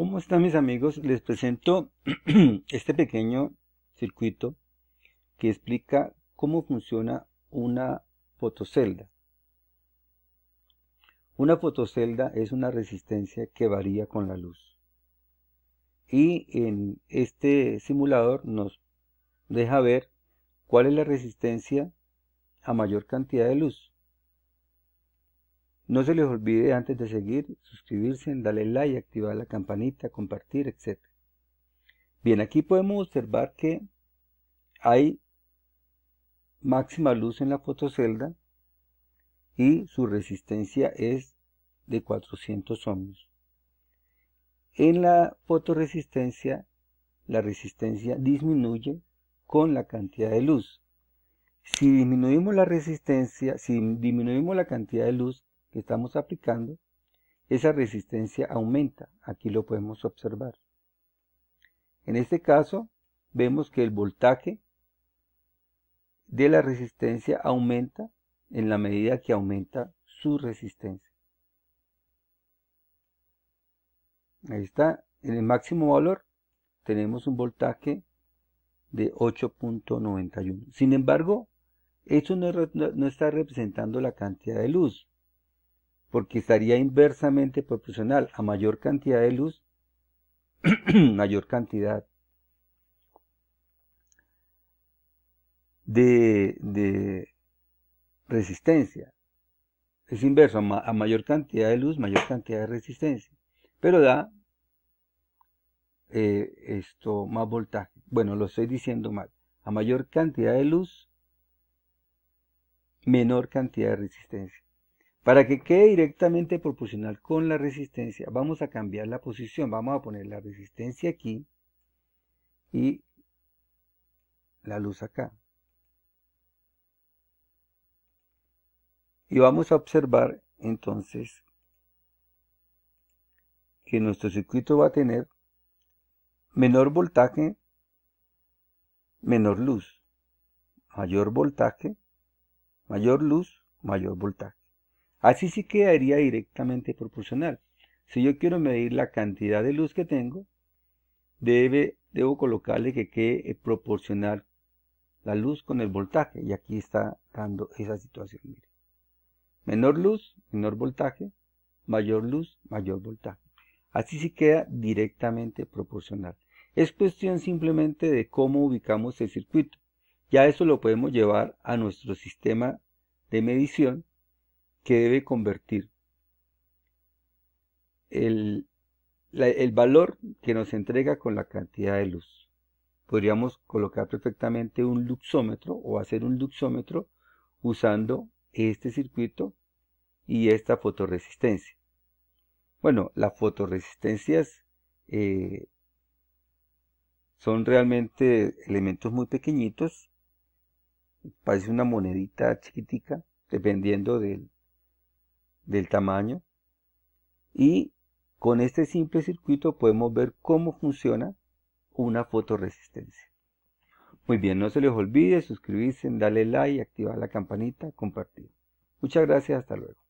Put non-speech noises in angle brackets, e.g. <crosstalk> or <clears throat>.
¿Cómo están mis amigos? Les presento <clears throat> este pequeño circuito que explica cómo funciona una fotocelda. Una fotocelda es una resistencia que varía con la luz. Y en este simulador nos deja ver cuál es la resistencia a mayor cantidad de luz. No se les olvide antes de seguir, suscribirse, darle like, activar la campanita, compartir, etc. Bien, aquí podemos observar que hay máxima luz en la fotocelda y su resistencia es de 400 ohmios. En la fotoresistencia, la resistencia disminuye con la cantidad de luz. Si disminuimos la resistencia, si disminuimos la cantidad de luz, que estamos aplicando, esa resistencia aumenta. Aquí lo podemos observar. En este caso, vemos que el voltaje de la resistencia aumenta en la medida que aumenta su resistencia. Ahí está, en el máximo valor tenemos un voltaje de 8.91. Sin embargo, esto no, no, está representando la cantidad de luz porque estaría inversamente proporcional a mayor cantidad de luz, <clears throat> mayor cantidad de, resistencia. Es inverso, a, mayor cantidad de luz, mayor cantidad de resistencia. Pero da eh, esto más voltaje. Bueno, lo estoy diciendo mal. A mayor cantidad de luz, menor cantidad de resistencia. Para que quede directamente proporcional con la resistencia, vamos a cambiar la posición. Vamos a poner la resistencia aquí y la luz acá. Y vamos a observar entonces que nuestro circuito va a tener menor voltaje, menor luz. Mayor voltaje, mayor luz, mayor voltaje. Así sí quedaría directamente proporcional. Si yo quiero medir la cantidad de luz que tengo, debe, debo colocarle que quede eh, proporcional la luz con el voltaje. Y aquí está dando esa situación. Menor luz, menor voltaje. Mayor luz, mayor voltaje. Así sí queda directamente proporcional. Es cuestión simplemente de cómo ubicamos el circuito. Ya eso lo podemos llevar a nuestro sistema de medición que debe convertir el, valor que nos entrega con la cantidad de luz. Podríamos colocar perfectamente un luxómetro o hacer un luxómetro usando este circuito y esta fotoresistencia Bueno, las fotoresistencias eh, son realmente elementos muy pequeñitos, parece una monedita chiquitica, dependiendo del, del tamaño y con este simple circuito podemos ver cómo funciona una fotoresistencia. Muy bien, no se les olvide suscribirse, darle like, activar la campanita, compartir. Muchas gracias, hasta luego.